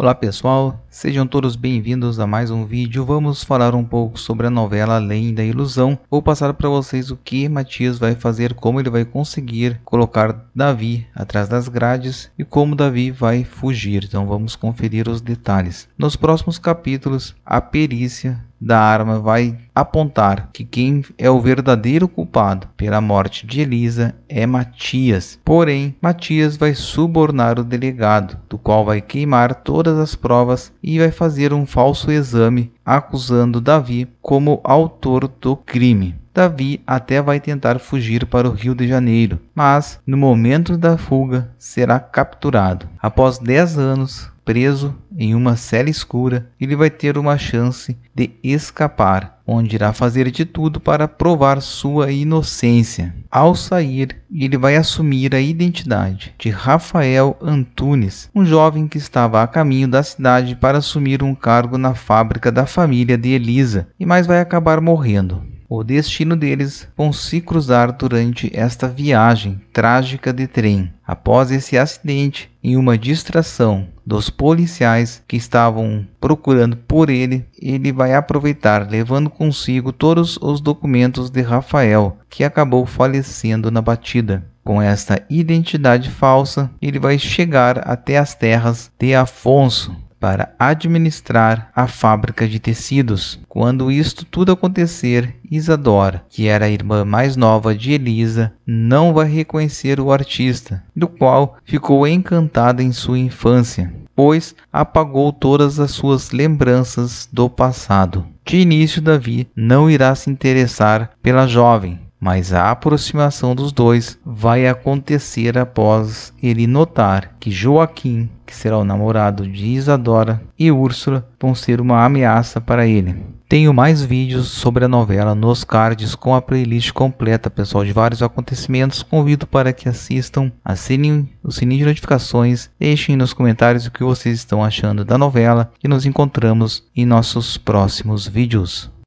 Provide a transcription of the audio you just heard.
Olá pessoal, sejam todos bem-vindos a mais um vídeo. Vamos falar um pouco sobre a novela Além da Ilusão. Vou passar para vocês o que Matias vai fazer, como ele vai conseguir colocar Davi atrás das grades e como Davi vai fugir. Então vamos conferir os detalhes. Nos próximos capítulos, a perícia da arma vai apontar que quem é o verdadeiro culpado pela morte de Elisa é Matias. Porém, Matias vai subornar o delegado, do qual vai queimar todas as provas e vai fazer um falso exame acusando Davi como autor do crime. Davi até vai tentar fugir para o Rio de Janeiro, mas no momento da fuga será capturado. Após 10 anos, preso em uma cela escura, ele vai ter uma chance de escapar, onde irá fazer de tudo para provar sua inocência. Ao sair, ele vai assumir a identidade de Rafael Antunes, um jovem que estava a caminho da cidade para assumir um cargo na fábrica da família de Elisa e mais vai acabar morrendo. O destino deles vão se cruzar durante esta viagem trágica de trem. Após esse acidente, em uma distração dos policiais que estavam procurando por ele, ele vai aproveitar, levando consigo todos os documentos de Rafael, que acabou falecendo na batida. Com esta identidade falsa, ele vai chegar até as terras de Afonso, para administrar a fábrica de tecidos. Quando isto tudo acontecer, Isadora, que era a irmã mais nova de Elisa, não vai reconhecer o artista, do qual ficou encantada em sua infância, pois apagou todas as suas lembranças do passado. De início, Davi não irá se interessar pela jovem, mas a aproximação dos dois vai acontecer após ele notar que Joaquim, que será o namorado de Isadora, e Úrsula vão ser uma ameaça para ele. Tenho mais vídeos sobre a novela nos cards com a playlist completa, pessoal, de vários acontecimentos. Convido para que assistam, assinem o sininho de notificações, deixem nos comentários o que vocês estão achando da novela e nos encontramos em nossos próximos vídeos.